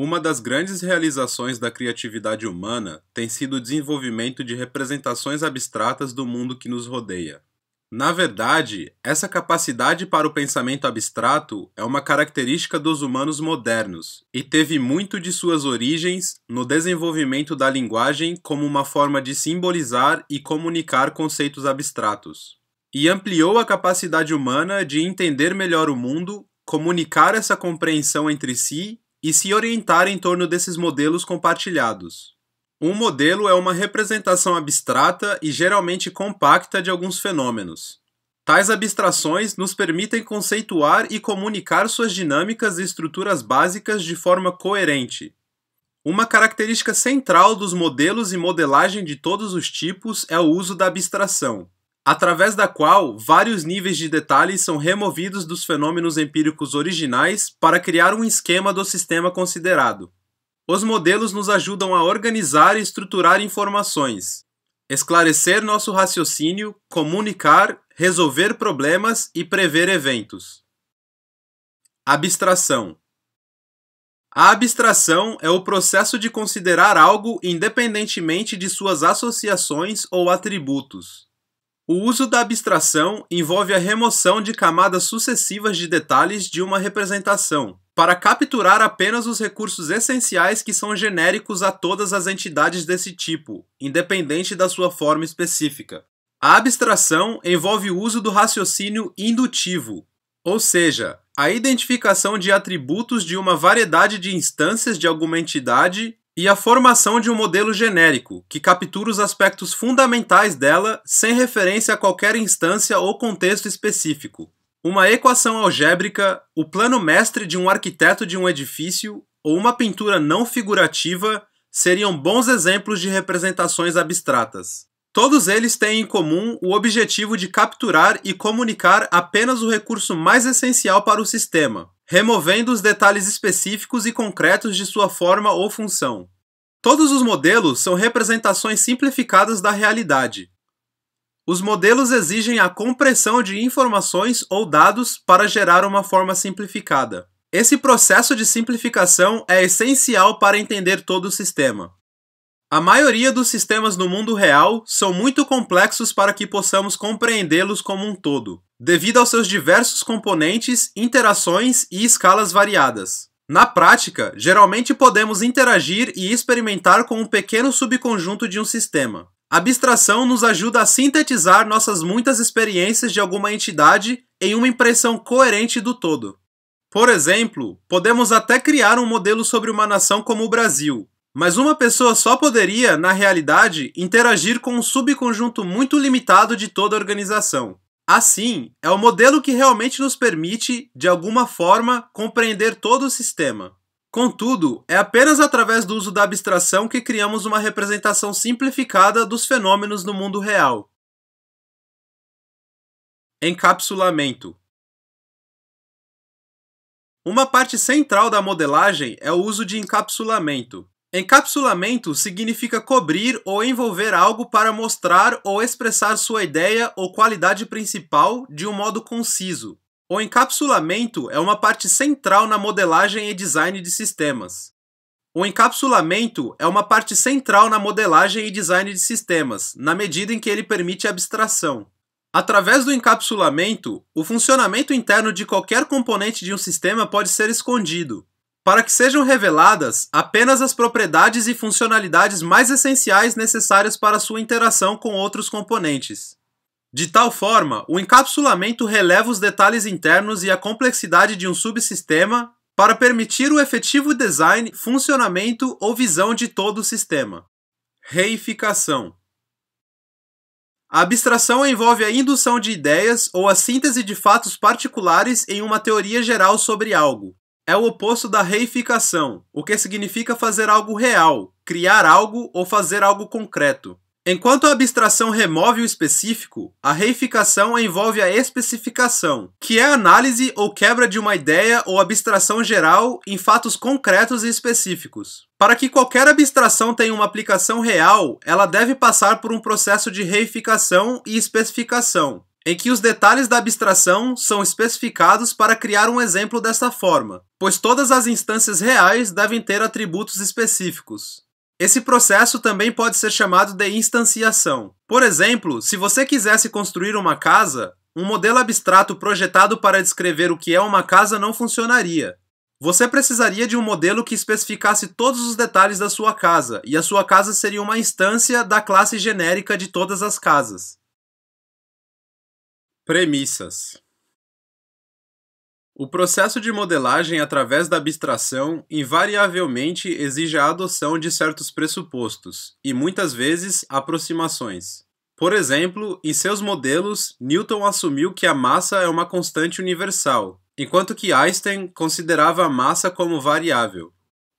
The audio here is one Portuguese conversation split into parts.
Uma das grandes realizações da criatividade humana tem sido o desenvolvimento de representações abstratas do mundo que nos rodeia. Na verdade, essa capacidade para o pensamento abstrato é uma característica dos humanos modernos e teve muito de suas origens no desenvolvimento da linguagem como uma forma de simbolizar e comunicar conceitos abstratos. E ampliou a capacidade humana de entender melhor o mundo, comunicar essa compreensão entre si e se orientar em torno desses modelos compartilhados. Um modelo é uma representação abstrata e geralmente compacta de alguns fenômenos. Tais abstrações nos permitem conceituar e comunicar suas dinâmicas e estruturas básicas de forma coerente. Uma característica central dos modelos e modelagem de todos os tipos é o uso da abstração através da qual vários níveis de detalhes são removidos dos fenômenos empíricos originais para criar um esquema do sistema considerado. Os modelos nos ajudam a organizar e estruturar informações, esclarecer nosso raciocínio, comunicar, resolver problemas e prever eventos. Abstração a abstração é o processo de considerar algo independentemente de suas associações ou atributos. O uso da abstração envolve a remoção de camadas sucessivas de detalhes de uma representação, para capturar apenas os recursos essenciais que são genéricos a todas as entidades desse tipo, independente da sua forma específica. A abstração envolve o uso do raciocínio indutivo, ou seja, a identificação de atributos de uma variedade de instâncias de alguma entidade e a formação de um modelo genérico, que captura os aspectos fundamentais dela sem referência a qualquer instância ou contexto específico. Uma equação algébrica, o plano mestre de um arquiteto de um edifício ou uma pintura não figurativa seriam bons exemplos de representações abstratas. Todos eles têm em comum o objetivo de capturar e comunicar apenas o recurso mais essencial para o sistema, removendo os detalhes específicos e concretos de sua forma ou função. Todos os modelos são representações simplificadas da realidade. Os modelos exigem a compressão de informações ou dados para gerar uma forma simplificada. Esse processo de simplificação é essencial para entender todo o sistema. A maioria dos sistemas no mundo real são muito complexos para que possamos compreendê-los como um todo, devido aos seus diversos componentes, interações e escalas variadas. Na prática, geralmente podemos interagir e experimentar com um pequeno subconjunto de um sistema. A abstração nos ajuda a sintetizar nossas muitas experiências de alguma entidade em uma impressão coerente do todo. Por exemplo, podemos até criar um modelo sobre uma nação como o Brasil, mas uma pessoa só poderia, na realidade, interagir com um subconjunto muito limitado de toda a organização. Assim, é o modelo que realmente nos permite, de alguma forma, compreender todo o sistema. Contudo, é apenas através do uso da abstração que criamos uma representação simplificada dos fenômenos no mundo real. Encapsulamento Uma parte central da modelagem é o uso de encapsulamento, Encapsulamento significa cobrir ou envolver algo para mostrar ou expressar sua ideia ou qualidade principal de um modo conciso. O encapsulamento é uma parte central na modelagem e design de sistemas. O encapsulamento é uma parte central na modelagem e design de sistemas, na medida em que ele permite abstração. Através do encapsulamento, o funcionamento interno de qualquer componente de um sistema pode ser escondido, para que sejam reveladas apenas as propriedades e funcionalidades mais essenciais necessárias para sua interação com outros componentes. De tal forma, o encapsulamento releva os detalhes internos e a complexidade de um subsistema para permitir o efetivo design, funcionamento ou visão de todo o sistema. Reificação a abstração envolve a indução de ideias ou a síntese de fatos particulares em uma teoria geral sobre algo é o oposto da reificação, o que significa fazer algo real, criar algo ou fazer algo concreto. Enquanto a abstração remove o específico, a reificação envolve a especificação, que é a análise ou quebra de uma ideia ou abstração geral em fatos concretos e específicos. Para que qualquer abstração tenha uma aplicação real, ela deve passar por um processo de reificação e especificação, em que os detalhes da abstração são especificados para criar um exemplo dessa forma, pois todas as instâncias reais devem ter atributos específicos. Esse processo também pode ser chamado de instanciação. Por exemplo, se você quisesse construir uma casa, um modelo abstrato projetado para descrever o que é uma casa não funcionaria. Você precisaria de um modelo que especificasse todos os detalhes da sua casa, e a sua casa seria uma instância da classe genérica de todas as casas. Premissas o processo de modelagem através da abstração invariavelmente exige a adoção de certos pressupostos e muitas vezes aproximações. Por exemplo, em seus modelos, Newton assumiu que a massa é uma constante universal, enquanto que Einstein considerava a massa como variável.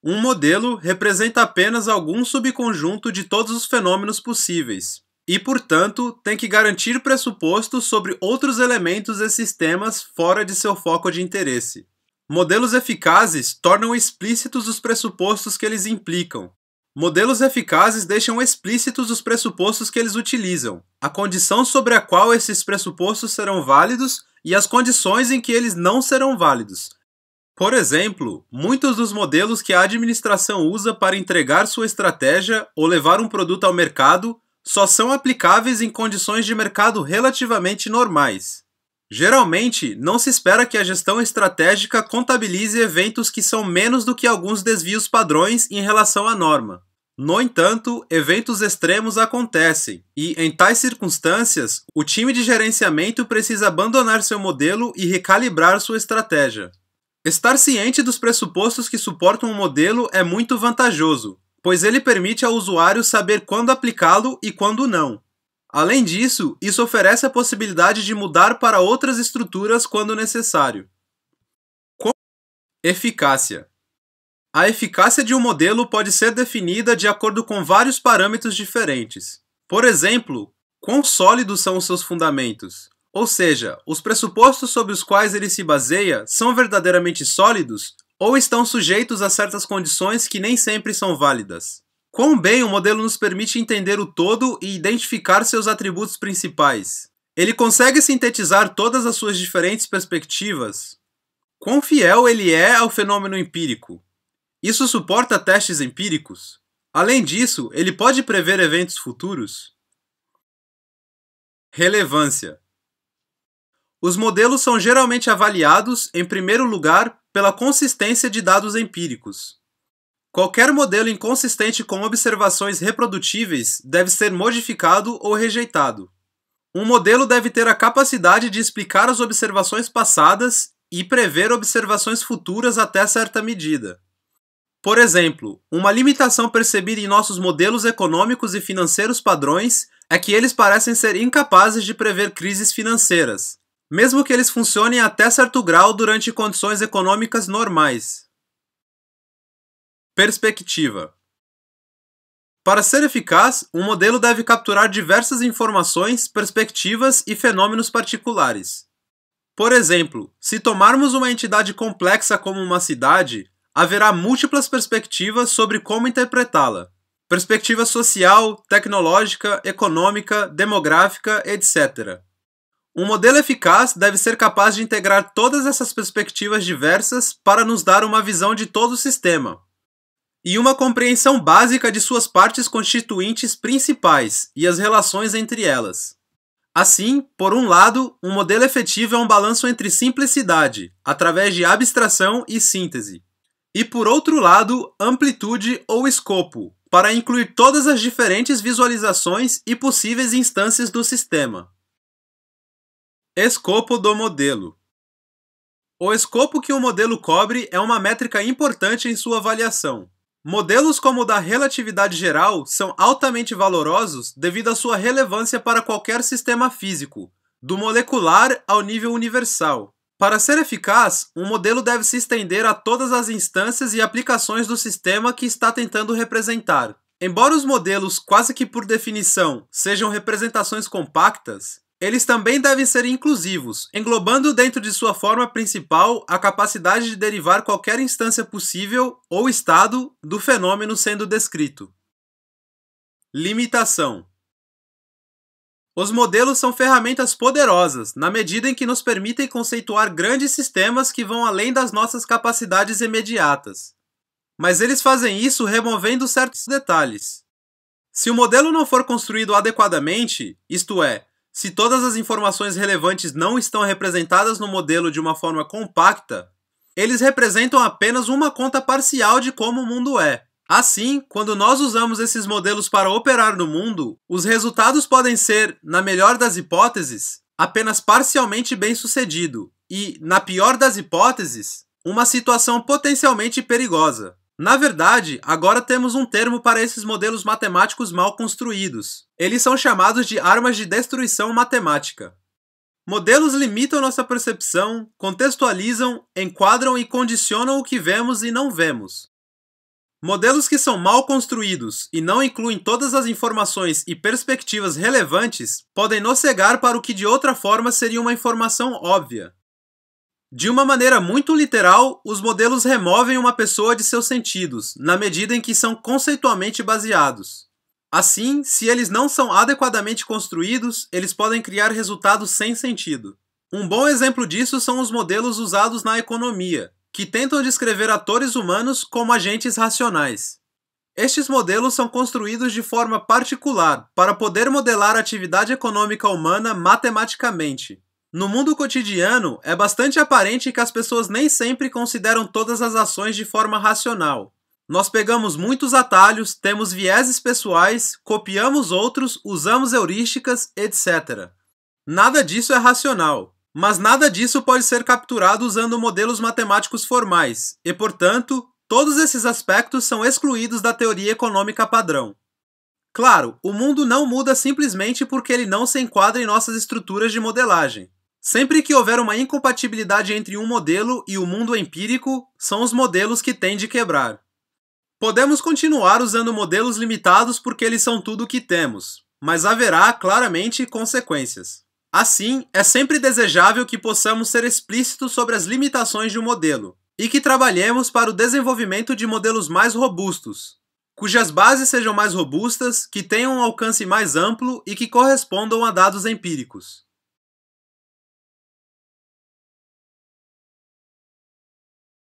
Um modelo representa apenas algum subconjunto de todos os fenômenos possíveis, e, portanto, tem que garantir pressupostos sobre outros elementos e sistemas fora de seu foco de interesse. Modelos eficazes tornam explícitos os pressupostos que eles implicam. Modelos eficazes deixam explícitos os pressupostos que eles utilizam, a condição sobre a qual esses pressupostos serão válidos e as condições em que eles não serão válidos. Por exemplo, muitos dos modelos que a administração usa para entregar sua estratégia ou levar um produto ao mercado só são aplicáveis em condições de mercado relativamente normais. Geralmente, não se espera que a gestão estratégica contabilize eventos que são menos do que alguns desvios padrões em relação à norma. No entanto, eventos extremos acontecem, e em tais circunstâncias, o time de gerenciamento precisa abandonar seu modelo e recalibrar sua estratégia. Estar ciente dos pressupostos que suportam o modelo é muito vantajoso, pois ele permite ao usuário saber quando aplicá-lo e quando não. Além disso, isso oferece a possibilidade de mudar para outras estruturas quando necessário. Eficácia A eficácia de um modelo pode ser definida de acordo com vários parâmetros diferentes. Por exemplo, quão sólidos são os seus fundamentos? Ou seja, os pressupostos sobre os quais ele se baseia são verdadeiramente sólidos ou estão sujeitos a certas condições que nem sempre são válidas. Quão bem o modelo nos permite entender o todo e identificar seus atributos principais. Ele consegue sintetizar todas as suas diferentes perspectivas. Quão fiel ele é ao fenômeno empírico. Isso suporta testes empíricos? Além disso, ele pode prever eventos futuros? Relevância: Os modelos são geralmente avaliados, em primeiro lugar, pela consistência de dados empíricos. Qualquer modelo inconsistente com observações reprodutíveis deve ser modificado ou rejeitado. Um modelo deve ter a capacidade de explicar as observações passadas e prever observações futuras até certa medida. Por exemplo, uma limitação percebida em nossos modelos econômicos e financeiros padrões é que eles parecem ser incapazes de prever crises financeiras, mesmo que eles funcionem até certo grau durante condições econômicas normais. Perspectiva Para ser eficaz, um modelo deve capturar diversas informações, perspectivas e fenômenos particulares. Por exemplo, se tomarmos uma entidade complexa como uma cidade, haverá múltiplas perspectivas sobre como interpretá-la. Perspectiva social, tecnológica, econômica, demográfica, etc. Um modelo eficaz deve ser capaz de integrar todas essas perspectivas diversas para nos dar uma visão de todo o sistema e uma compreensão básica de suas partes constituintes principais e as relações entre elas. Assim, por um lado, um modelo efetivo é um balanço entre simplicidade, através de abstração e síntese, e por outro lado, amplitude ou escopo, para incluir todas as diferentes visualizações e possíveis instâncias do sistema. Escopo do modelo. O escopo que um modelo cobre é uma métrica importante em sua avaliação. Modelos como o da relatividade geral são altamente valorosos devido à sua relevância para qualquer sistema físico, do molecular ao nível universal. Para ser eficaz, um modelo deve se estender a todas as instâncias e aplicações do sistema que está tentando representar. Embora os modelos, quase que por definição, sejam representações compactas, eles também devem ser inclusivos, englobando dentro de sua forma principal a capacidade de derivar qualquer instância possível ou estado do fenômeno sendo descrito. Limitação: Os modelos são ferramentas poderosas na medida em que nos permitem conceituar grandes sistemas que vão além das nossas capacidades imediatas. Mas eles fazem isso removendo certos detalhes. Se o modelo não for construído adequadamente, isto é, se todas as informações relevantes não estão representadas no modelo de uma forma compacta, eles representam apenas uma conta parcial de como o mundo é. Assim, quando nós usamos esses modelos para operar no mundo, os resultados podem ser, na melhor das hipóteses, apenas parcialmente bem-sucedido e, na pior das hipóteses, uma situação potencialmente perigosa. Na verdade, agora temos um termo para esses modelos matemáticos mal construídos. Eles são chamados de armas de destruição matemática. Modelos limitam nossa percepção, contextualizam, enquadram e condicionam o que vemos e não vemos. Modelos que são mal construídos e não incluem todas as informações e perspectivas relevantes podem nos cegar para o que de outra forma seria uma informação óbvia. De uma maneira muito literal, os modelos removem uma pessoa de seus sentidos, na medida em que são conceitualmente baseados. Assim, se eles não são adequadamente construídos, eles podem criar resultados sem sentido. Um bom exemplo disso são os modelos usados na economia, que tentam descrever atores humanos como agentes racionais. Estes modelos são construídos de forma particular para poder modelar a atividade econômica humana matematicamente, no mundo cotidiano, é bastante aparente que as pessoas nem sempre consideram todas as ações de forma racional. Nós pegamos muitos atalhos, temos vieses pessoais, copiamos outros, usamos heurísticas, etc. Nada disso é racional, mas nada disso pode ser capturado usando modelos matemáticos formais, e, portanto, todos esses aspectos são excluídos da teoria econômica padrão. Claro, o mundo não muda simplesmente porque ele não se enquadra em nossas estruturas de modelagem. Sempre que houver uma incompatibilidade entre um modelo e o mundo empírico, são os modelos que têm de quebrar. Podemos continuar usando modelos limitados porque eles são tudo o que temos, mas haverá claramente consequências. Assim, é sempre desejável que possamos ser explícitos sobre as limitações de um modelo e que trabalhemos para o desenvolvimento de modelos mais robustos, cujas bases sejam mais robustas, que tenham um alcance mais amplo e que correspondam a dados empíricos.